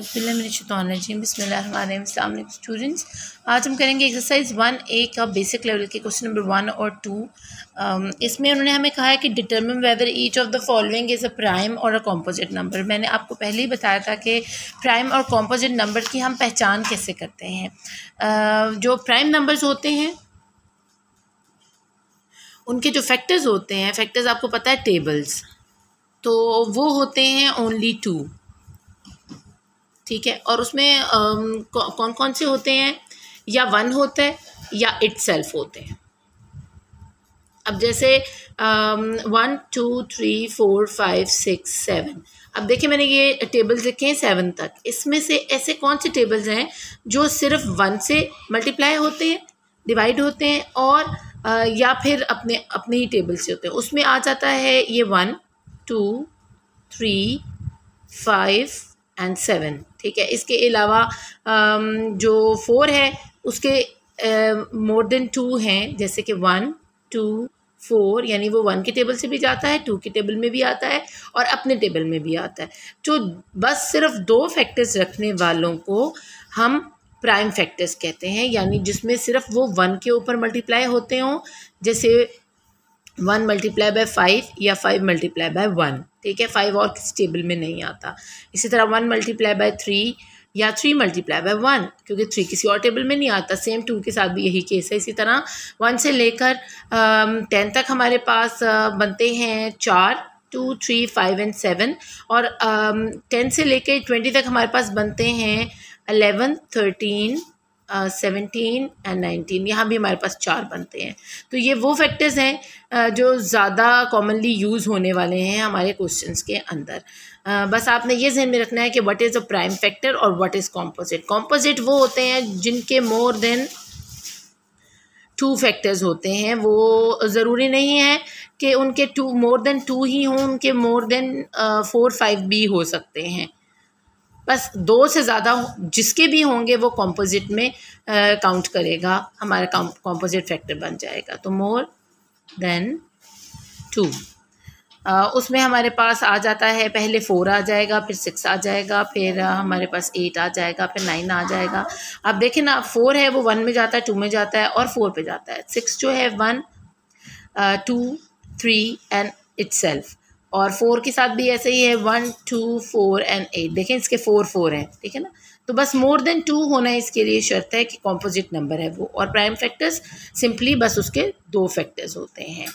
Students आज uh, तो हम करेंगे एक्सरसाइज वन ए का बेसिक लेवल के क्वेश्चन नंबर वन और टू um, इसमें उन्होंने हमें कहा है कि determine whether each of the following is a prime और अ कॉम्पोजिट नंबर मैंने आपको पहले ही बताया था कि प्राइम और कॉम्पोजिट नंबर की हम पहचान कैसे करते हैं uh, जो प्राइम नंबर्स होते हैं उनके जो फैक्टर्स होते हैं फैक्टर्स आपको पता है टेबल्स तो वो होते हैं ओनली टू ठीक है और उसमें कौन कौन से होते हैं या वन होता है या इट होते हैं अब जैसे one two three four five six seven अब देखिए मैंने ये टेबल्स लिखे हैं सेवन तक इसमें से ऐसे कौन से टेबल्स हैं जो सिर्फ वन से मल्टीप्लाई होते हैं डिवाइड होते हैं और आ, या फिर अपने अपने ही टेबल से होते हैं उसमें आ जाता है ये one two three five and seven ठीक है इसके अलावा जो फोर है उसके मोर देन टू हैं जैसे कि वन टू फोर यानी वो वन के टेबल से भी जाता है टू के टेबल में भी आता है और अपने टेबल में भी आता है तो बस सिर्फ दो फैक्टर्स रखने वालों को हम प्राइम फैक्टर्स कहते हैं यानी जिसमें सिर्फ वो वन के ऊपर मल्टीप्लाई होते हों जैसे वन मल्टीप्लाई बाय फाइव या फाइव मल्टीप्लाई बाय वन ठीक है फाइव और किस टेबल में नहीं आता इसी तरह वन मल्टीप्लाई बाय थ्री या थ्री मल्टीप्लाई बाय वन क्योंकि थ्री किसी और टेबल में नहीं आता सेम टू के साथ भी यही केस है इसी तरह वन से लेकर टेन तक हमारे पास बनते हैं चार two three five and seven और टेन से लेकर ट्वेंटी तक हमारे पास बनते हैं eleven thirteen seventeen and nineteen यहाँ भी हमारे पास चार बनते हैं तो ये वो फैक्टर्स हैं जो ज़्यादा कॉमनली यूज़ होने वाले हैं हमारे क्वेश्चंस के अंदर बस आपने ये जहन में रखना है कि what is a prime factor और व्हाट इज़ कॉम्पोजिट कॉम्पोजिट वो होते हैं जिनके मोर देन टू फैक्टर्स होते हैं वो ज़रूरी नहीं है कि उनके टू मोर देन टू ही हों उनके मोर देन फोर फाइव भी हो सकते हैं बस दो से ज़्यादा जिसके भी होंगे वो कॉम्पोजिट में काउंट करेगा हमारा कॉम्पोजिट फैक्टर बन जाएगा तो मोर देन टू उसमें हमारे पास आ जाता है पहले फोर आ जाएगा फिर सिक्स आ जाएगा फिर हमारे पास एट आ जाएगा फिर नाइन आ जाएगा अब देखें ना फोर है वो वन में जाता है टू में जाता है और फोर पे जाता है सिक्स जो है one two three and itself और फोर के साथ भी ऐसे ही है one two four and eight देखें इसके फोर फोर हैं ठीक है ना तो बस मोर देन टू होना इसके लिए शर्त है कि कॉम्पोजिट नंबर है वो और प्राइम फैक्टर्स सिंपली बस उसके दो फैक्टर्स होते हैं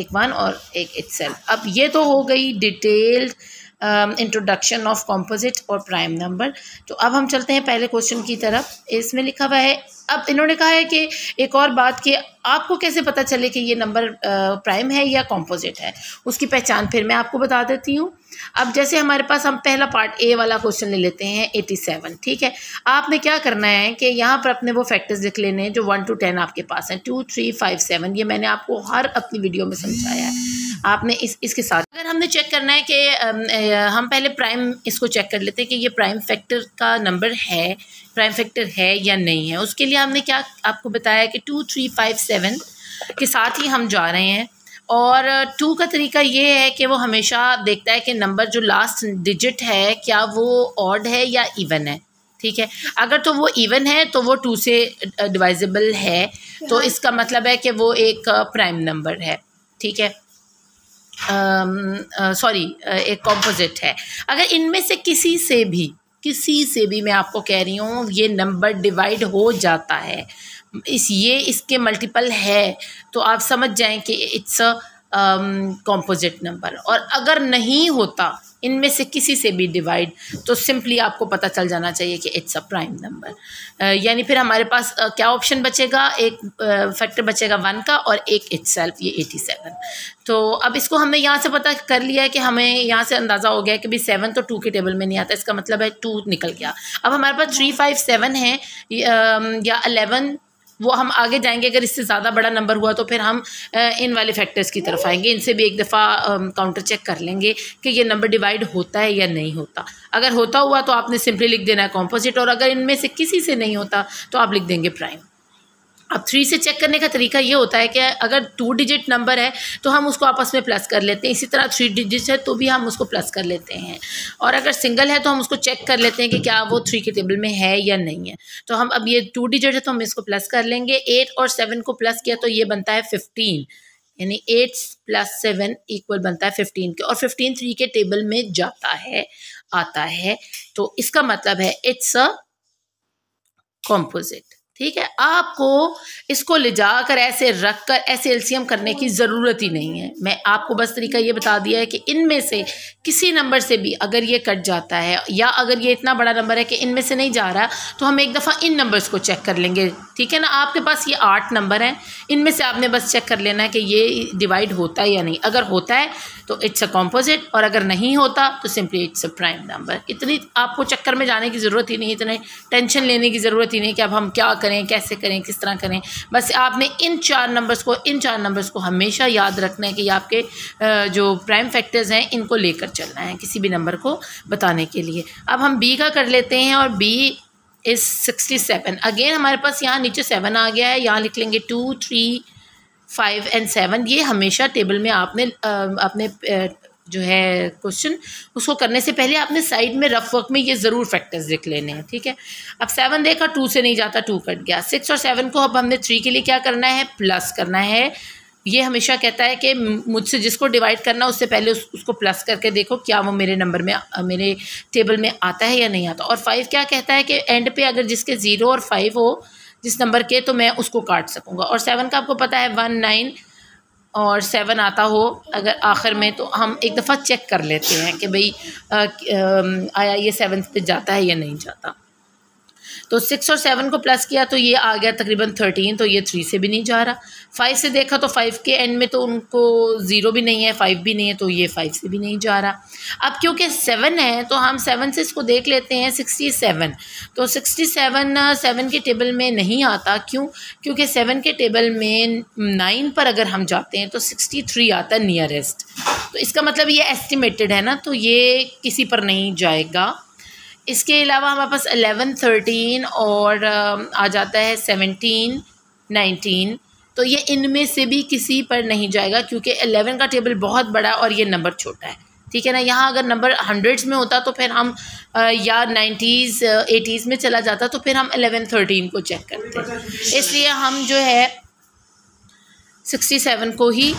एक वन और एक इट्सल्फ अब ये तो हो गई डिटेल्ड इंट्रोडक्शन ऑफ कॉम्पोजिट और प्राइम नंबर तो अब हम चलते हैं पहले क्वेश्चन की तरफ इसमें लिखा हुआ है अब इन्होंने कहा है कि एक और बात कि आपको कैसे पता चले कि ये नंबर प्राइम uh, है या कॉम्पोजिट है उसकी पहचान फिर मैं आपको बता देती हूँ अब जैसे हमारे पास हम पहला पार्ट ए वाला क्वेश्चन ले लेते हैं एटी सेवन ठीक है आपने क्या करना है कि यहाँ पर अपने वो फैक्टर्स लिख लेने हैं जो वन टू टेन आपके पास हैं टू थ्री फाइव सेवन ये मैंने आपको हर अपनी वीडियो में समझाया है आपने इस इसके साथ अगर हमने चेक करना है कि हम पहले प्राइम इसको चेक कर लेते हैं कि ये प्राइम फैक्टर का नंबर है प्राइम फैक्टर है या नहीं है उसके लिए हमने क्या आपको बताया कि टू थ्री फाइव सेवन के साथ ही हम जा रहे हैं और टू का तरीका ये है कि वो हमेशा देखता है कि नंबर जो लास्ट डिजिट है क्या वो ऑड है या इवन है ठीक है अगर तो वो इवन है तो वो टू से डिवाइजेबल है तो हाँ। इसका मतलब है कि वो एक प्राइम नंबर है ठीक है सॉरी एक कॉम्पोजिट है अगर इनमें से किसी से भी किसी से भी मैं आपको कह रही हूँ ये नंबर डिवाइड हो जाता है इस ये इसके मल्टीपल है तो आप समझ जाएं कि इट्स अ कॉम्पोजिट नंबर और अगर नहीं होता इनमें से किसी से भी डिवाइड तो सिंपली आपको पता चल जाना चाहिए कि इट्स अ प्राइम नंबर यानी फिर हमारे पास uh, क्या ऑप्शन बचेगा एक फैक्टर uh, बचेगा वन का और एक इट्स ये एटी सेवन तो अब इसको हमने यहाँ से पता कर लिया है कि हमें यहाँ से अंदाज़ा हो गया है कि भाई सेवन तो टू के टेबल में नहीं आता इसका मतलब है टू निकल गया अब हमारे पास थ्री फाइव सेवन है या अलेवन वो हम आगे जाएंगे अगर इससे ज़्यादा बड़ा नंबर हुआ तो फिर हम इन वाले फैक्टर्स की तरफ आएंगे इनसे भी एक दफ़ा काउंटर चेक कर लेंगे कि ये नंबर डिवाइड होता है या नहीं होता अगर होता हुआ तो आपने सिंपली लिख देना है कॉम्पोजिट और अगर इनमें से किसी से नहीं होता तो आप लिख देंगे प्राइम अब थ्री से चेक करने का तरीका ये होता है कि अगर टू डिजिट नंबर है तो हम उसको आपस में प्लस कर लेते हैं इसी तरह थ्री डिजिट है तो भी हम उसको प्लस कर लेते हैं और अगर सिंगल है तो हम उसको चेक कर लेते हैं कि क्या वो थ्री के टेबल में है या नहीं है तो हम अब ये टू डिजिट है तो हम इसको प्लस कर लेंगे एट और सेवन को प्लस किया तो ये बनता है फिफ्टीन यानी एट प्लस सेवन इक्वल बनता है फिफ्टीन के और फिफ्टीन थ्री के टेबल में जाता है आता है तो इसका मतलब है इट्स अ कॉम्पोजिट ठीक है आपको इसको ले जाकर ऐसे रख कर ऐसे एल्सीयम करने की ज़रूरत ही नहीं है मैं आपको बस तरीका ये बता दिया है कि इनमें से किसी नंबर से भी अगर ये कट जाता है या अगर ये इतना बड़ा नंबर है कि इनमें से नहीं जा रहा तो हम एक दफ़ा इन नंबर्स को चेक कर लेंगे ठीक है ना आपके पास ये आठ नंबर हैं इनमें से आपने बस चेक कर लेना है कि ये डिवाइड होता है या नहीं अगर होता है तो इट्स अ कॉम्पोजिट और अगर नहीं होता तो simply it's a prime number इतनी आपको चक्कर में जाने की ज़रूरत ही नहीं इतने टेंशन लेने की ज़रूरत ही नहीं कि अब हम क्या करें कैसे करें किस तरह करें बस आपने इन चार नंबर्स को इन चार नंबर्स को हमेशा याद रखना है कि आपके जो प्राइम फैक्टर्स हैं इनको लेकर चलना है किसी भी नंबर को बताने के लिए अब हम बी का कर लेते हैं और B is sixty seven again हमारे पास यहाँ नीचे सेवन आ गया है यहाँ लिख लेंगे two three five and seven ये हमेशा टेबल में आपने अपने जो है क्वेश्चन उसको करने से पहले आपने साइड में रफ वर्क में ये ज़रूर फैक्टर्स लिख लेने हैं ठीक है अब सेवन देखा टू से नहीं जाता टू कट गया सिक्स और सेवन को अब हमने थ्री के लिए क्या करना है प्लस करना है ये हमेशा कहता है कि मुझसे जिसको डिवाइड करना उससे पहले उस, उसको प्लस करके देखो क्या वो मेरे नंबर में मेरे टेबल में आता है या नहीं आता और फाइव क्या कहता है कि एंड पे अगर जिसके ज़ीरो और फाइव हो जिस नंबर के तो मैं उसको काट सकूँगा और सेवन का आपको पता है वन नाइन और सेवन आता हो अगर आखिर में तो हम एक दफ़ा चेक कर लेते हैं कि भाई आया ये सेवन पे जाता है या नहीं जाता तो सिक्स और सेवन को प्लस किया तो ये आ गया तकरीबन थर्टीन तो ये थ्री से भी नहीं जा रहा फाइव से देखा तो फाइव के एंड में तो उनको ज़ीरो भी नहीं है फाइव भी नहीं है तो ये फाइव से भी नहीं जा रहा अब क्योंकि सेवन है तो हम सेवन से इसको देख लेते हैं सिक्सटी सेवन तो सिक्सटी सेवन सेवन के टेबल में नहीं आता क्यों क्योंकि सेवन के टेबल में नाइन पर अगर हम जाते हैं तो सिक्सटी थ्री आता है नियरेस्ट तो इसका मतलब ये एस्टिमेटेड है ना तो ये किसी पर नहीं जाएगा इसके अलावा हमारे पास एलेवन थर्टीन और आ जाता है सेवनटीन नाइनटीन तो ये इनमें से भी किसी पर नहीं जाएगा क्योंकि एलेवन का टेबल बहुत बड़ा और ये नंबर छोटा है ठीक है ना यहाँ अगर नंबर हंड्रेड्स में होता तो फिर हम या नाइन्टीज़ एटीज़ में चला जाता तो फिर हम एलेवन थर्टीन को चेक करते इसलिए हम जो है सिक्सटी सेवन को ही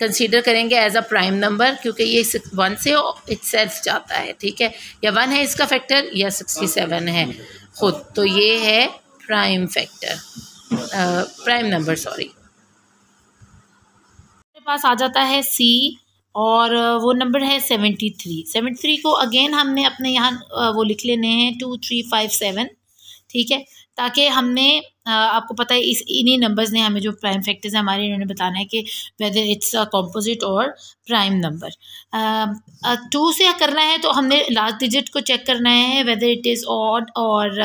कंसीडर करेंगे एज अ प्राइम नंबर क्योंकि ये वन से इट सेल्फ जाता है ठीक है या वन है इसका फैक्टर या सिक्सटी सेवन है खुद तो ये है prime factor prime number sorry मेरे पास आ जाता है सी और वो नंबर है सेवेंटी थ्री सेवेंटी थ्री को अगेन हमने अपने यहाँ वो लिख लेने हैं टू थ्री फाइव सेवन ठीक है ताकि हमने आपको पता है इस इन्हीं नंबर्स ने हमें जो प्राइम फैक्टर्स हैं हमारे इन्होंने बताना है कि वेदर इट्स अ कॉम्पोजिट और प्राइम नंबर टू से करना है तो हमने लास्ट डिजिट को चेक करना है वेदर इट इज़ ऑड और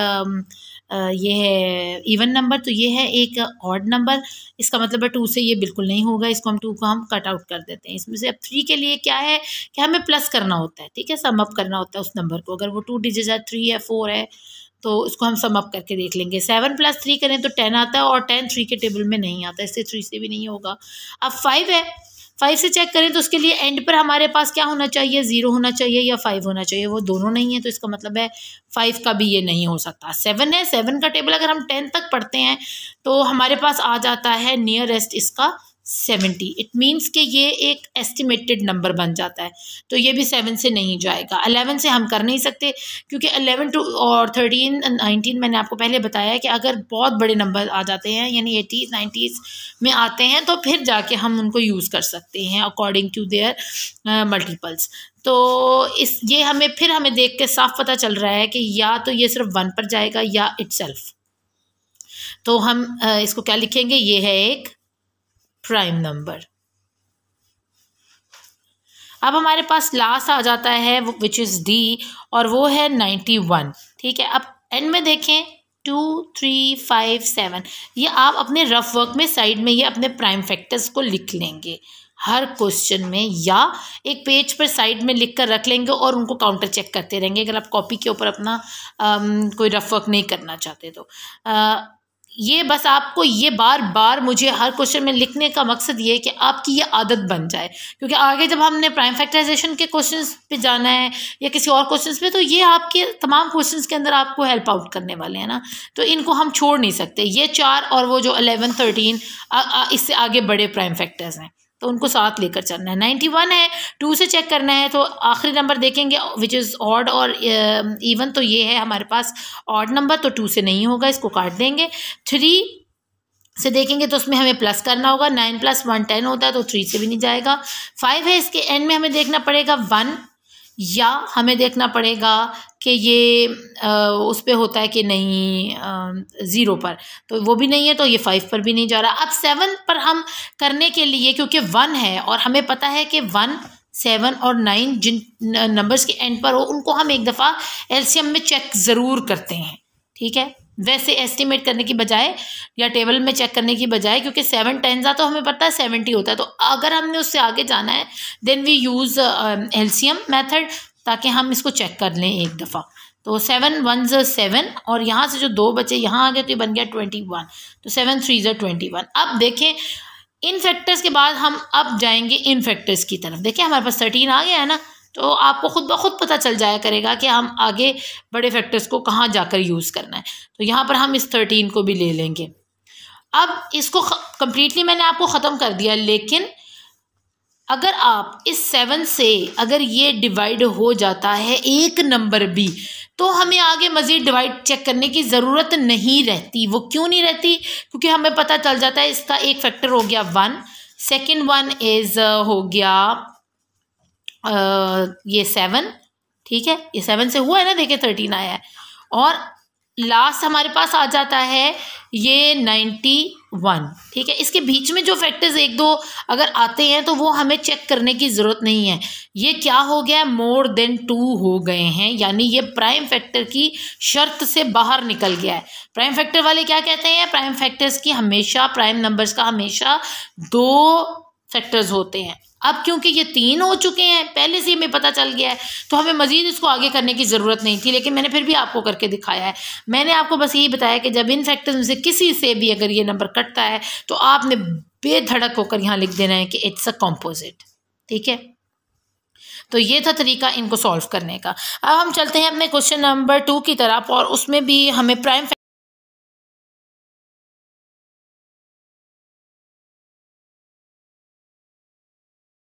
ये है इवन नंबर तो ये है एक ऑड नंबर इसका मतलब है टू से ये बिल्कुल नहीं होगा इसको हम टू को हम कट आउट कर देते हैं इसमें से अब थ्री के लिए क्या है कि हमें प्लस करना होता है ठीक है सम अप करना होता है उस नंबर को अगर वो टू डिजिट है थ्री है फोर है तो इसको हम सम अप करके देख लेंगे सेवन प्लस थ्री करें तो टेन आता है और टेन थ्री के टेबल में नहीं आता इससे थ्री से भी नहीं होगा अब फाइव है फाइव से चेक करें तो उसके लिए एंड पर हमारे पास क्या होना चाहिए ज़ीरो होना चाहिए या फाइव होना चाहिए वो दोनों नहीं है तो इसका मतलब है फाइव का भी ये नहीं हो सकता सेवन है सेवन का टेबल अगर हम टेन तक पढ़ते हैं तो हमारे पास आ जाता है नियरेस्ट इसका सेवेंटी इट मीन्स कि ये एक एस्टिमेटेड नंबर बन जाता है तो ये भी सेवन से नहीं जाएगा अलेवन से हम कर नहीं सकते क्योंकि अलेवन टू और थर्टीन नाइनटीन मैंने आपको पहले बताया कि अगर बहुत बड़े नंबर आ जाते हैं यानी एटीज़ नाइन्टीज़ में आते हैं तो फिर जाके हम उनको यूज़ कर सकते हैं अकॉर्डिंग टू देयर मल्टीपल्स तो इस ये हमें फिर हमें देख के साफ पता चल रहा है कि या तो ये सिर्फ वन पर जाएगा या इट तो हम uh, इसको क्या लिखेंगे ये है एक प्राइम नंबर अब हमारे पास लास्ट आ जाता है विच इज़ डी और वो है नाइन्टी वन ठीक है अब एंड में देखें टू थ्री फाइव सेवन ये आप अपने रफ वर्क में साइड में ये अपने प्राइम फैक्टर्स को लिख लेंगे हर क्वेश्चन में या एक पेज पर साइड में लिख कर रख लेंगे और उनको काउंटर चेक करते रहेंगे अगर आप कॉपी के ऊपर अपना आ, कोई रफ वर्क नहीं करना चाहते तो आ, ये बस आपको ये बार बार मुझे हर क्वेश्चन में लिखने का मकसद ये है कि आपकी ये आदत बन जाए क्योंकि आगे जब हमने प्राइम फैक्टराइजेशन के क्वेश्चंस पे जाना है या किसी और क्वेश्चंस पे तो ये आपके तमाम क्वेश्चंस के अंदर आपको हेल्प आउट करने वाले हैं ना तो इनको हम छोड़ नहीं सकते ये चार और वो जो अलेवन थर्टीन इससे आगे बड़े प्राइम फैक्टर्स हैं तो उनको साथ लेकर चलना है नाइन्टी वन है टू से चेक करना है तो आखिरी नंबर देखेंगे विच इज़ ऑड और इवन तो ये है हमारे पास ऑड नंबर तो टू से नहीं होगा इसको काट देंगे थ्री से देखेंगे तो उसमें हमें प्लस करना होगा नाइन प्लस वन टेन होता है तो थ्री से भी नहीं जाएगा फाइव है इसके एंड में हमें देखना पड़ेगा वन या हमें देखना पड़ेगा कि ये आ, उस पर होता है कि नहीं ज़ीरो पर तो वो भी नहीं है तो ये फाइव पर भी नहीं जा रहा अब सेवन पर हम करने के लिए क्योंकि वन है और हमें पता है कि वन सेवन और नाइन जिन नंबर्स के एंड पर हो उनको हम एक दफ़ा एल्शियम में चेक ज़रूर करते हैं ठीक है वैसे एस्टिमेट करने की बजाय या टेबल में चेक करने की बजाय क्योंकि सेवन टेन तो हमें पता है सेवेंटी होता है तो अगर हमने उससे आगे जाना है then we use LCM method ताकि हम इसको चेक कर लें एक दफ़ा तो सेवन वन ज़ सेवन और यहाँ से जो दो बचे यहाँ आ गए तो ये बन गया ट्वेंटी वन तो seven threes twenty one अब देखें इन फैक्टर्स के बाद हम अब जाएंगे इन फैक्टर्स की तरफ देखिए हमारे पास थर्टीन आ गया है ना तो आपको ख़ुद ब खुद पता चल जाया करेगा कि हम आगे बड़े फैक्टर्स को कहाँ जाकर यूज़ करना है तो यहाँ पर हम इस थर्टीन को भी ले लेंगे अब इसको कम्प्लीटली मैंने आपको ख़त्म कर दिया लेकिन अगर आप इस सेवन से अगर ये डिवाइड हो जाता है एक नंबर भी तो हमें आगे मज़ीद डिवाइड चेक करने की ज़रूरत नहीं रहती वो क्यों नहीं रहती क्योंकि हमें पता चल जाता है इसका एक फैक्टर हो गया वन सेकेंड वन इज़ हो गया ये सेवन ठीक है ये सेवन से हुआ है ना देखिए थर्टीन आया है और लास्ट हमारे पास आ जाता है ये नाइन्टी वन ठीक है इसके बीच में जो फैक्टर्स एक दो अगर आते हैं तो वो हमें चेक करने की ज़रूरत नहीं है ये क्या हो गया मोर देन टू हो गए हैं यानी ये प्राइम फैक्टर की शर्त से बाहर निकल गया है प्राइम फैक्टर वाले क्या कहते हैं प्राइम फैक्टर्स की हमेशा प्राइम नंबर्स का हमेशा दो फैक्टर्स होते हैं अब क्योंकि ये तीन हो चुके हैं पहले से हमें पता चल गया है तो हमें मज़ीद इसको आगे करने की ज़रूरत नहीं थी लेकिन मैंने फिर भी आपको करके दिखाया है मैंने आपको बस यही बताया कि जब इन फैक्टर्स में से किसी से भी अगर ये नंबर कटता है तो आपने बेधड़क होकर यहाँ लिख देना है कि इट्स अ कॉम्पोजिट ठीक है तो ये था तरीका इनको सॉल्व करने का अब हम चलते हैं अपने क्वेश्चन नंबर टू की तरफ और उसमें भी हमें प्राइम